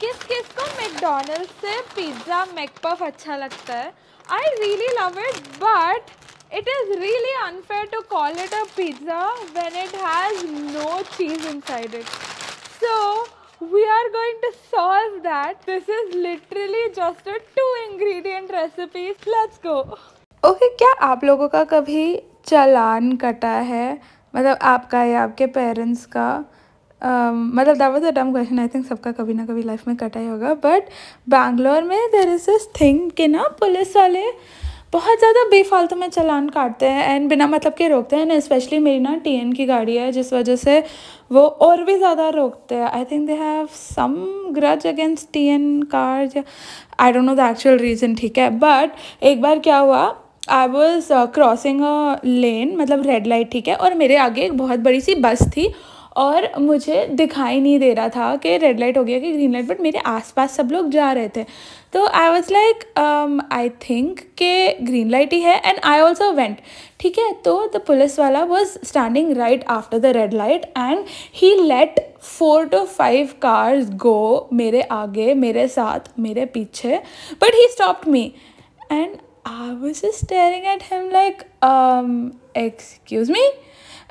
किस किस को मैकडोनल्ड से पिज्ज़ा मैकपफ अच्छा लगता है I really love it but it is really unfair to call it a pizza when it has no cheese inside it so we are going to solve that this is literally just a two ingredient recipes let's go okay क्या आप लोगों का कभी चलान कटा है मतलब आपका या आपके पेरेंट्स का Um, मतलब दैट वॉज अ डम क्वेश्चन आई थिंक सबका कभी ना कभी लाइफ में कटा ही होगा बट बैंगलोर में देर इज़ दिस थिंग कि ना पुलिस वाले बहुत ज़्यादा बेफालतू में चलान काटते हैं एंड बिना मतलब के रोकते हैं एंड स्पेशली मेरी ना टी एन की गाड़ी है जिस वजह से वो और भी ज़्यादा रोकते हैं I think they have some grudge against T N car I don't know the actual reason ठीक है बट एक बार क्या हुआ आई वॉज क्रॉसिंग अ लेन मतलब रेड लाइट ठीक है और मेरे आगे एक बहुत बड़ी सी बस थी और मुझे दिखाई नहीं दे रहा था कि रेड लाइट हो गया कि ग्रीन लाइट बट मेरे आसपास सब लोग जा रहे थे तो I was like I think के ग्रीन लाइट ही है एंड आई ऑल्सो वेंट ठीक है तो द पुलिस वाला was standing right after the red light and he let four to five cars go मेरे आगे मेरे साथ मेरे पीछे but he stopped me and I was staring at him like excuse me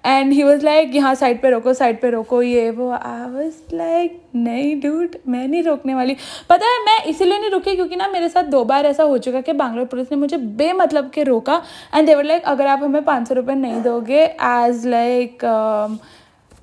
and he was like यहाँ side पे रोको side पे रोको ये वो आई वॉज लाइक नहीं डूट मैं नहीं रोकने वाली पता है मैं इसीलिए नहीं रुकी क्योंकि ना मेरे साथ दो बार ऐसा हो चुका कि बैंगलोर पुलिस ने मुझे बेमतलब के रोका एंड देवर लाइक अगर आप हमें पाँच सौ रुपये नहीं दोगे as like um,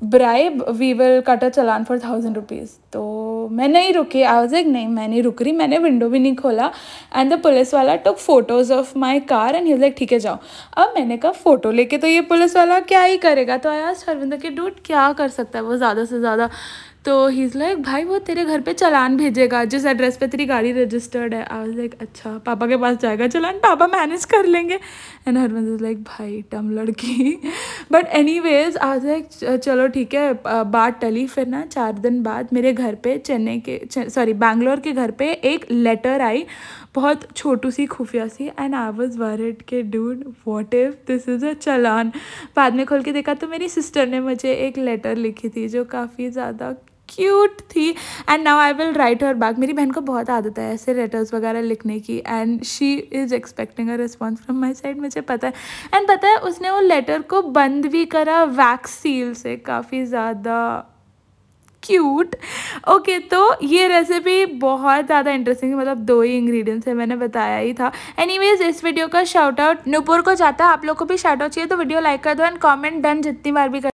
bribe we will cut a challan for thousand rupees तो मैं नहीं रुकी आई वॉज एक नहीं मैं नहीं रुक रही मैंने विंडो भी नहीं खोला एंड द पुलिस वाला took photos of my car and he like ठीक है जाओ अब मैंने कहा फ़ोटो लेके तो ये पुलिस वाला क्या ही करेगा तो आई आज हरविंदर के डूट क्या कर सकता है वो ज़्यादा से ज़्यादा तो ही इज़ लाइक भाई वो तेरे घर पे चलान भेजेगा जिस एड्रेस पे तेरी गाड़ी रजिस्टर्ड है आई लाइक अच्छा पापा के पास जाएगा चलान पापा मैनेज कर लेंगे एंड हरमन इज़ लाइक भाई टम लड़की बट एनी वेज आज लाइक चलो ठीक है बात टली फिर ना चार दिन बाद मेरे घर पे चेन्नई के सॉरी बैंगलोर के घर पे एक लेटर आई बहुत छोटू सी खुफिया सी एंड आई वॉज इट के dude what if this is a challan बाद में खोल के देखा तो मेरी सिस्टर ने मुझे एक लेटर लिखी थी जो काफ़ी ज़्यादा क्यूट थी and now I will write her back मेरी बहन को बहुत आदत है ऐसे लेटर्स वगैरह लिखने की and she is expecting a response from my side मुझे पता है एंड पता है उसने वो लेटर को बंद भी करा वैक्स सील से काफ़ी ज़्यादा क्यूट ओके okay, तो ये रेसिपी बहुत ज़्यादा इंटरेस्टिंग है मतलब दो ही इंग्रेडिएंट्स है मैंने बताया ही था एनीवेज इस वीडियो का शाउट आउट नूपुर को जाता है आप लोग को भी शाउट आउट चाहिए तो वीडियो लाइक कर दो एंड कमेंट डन जितनी बार भी कर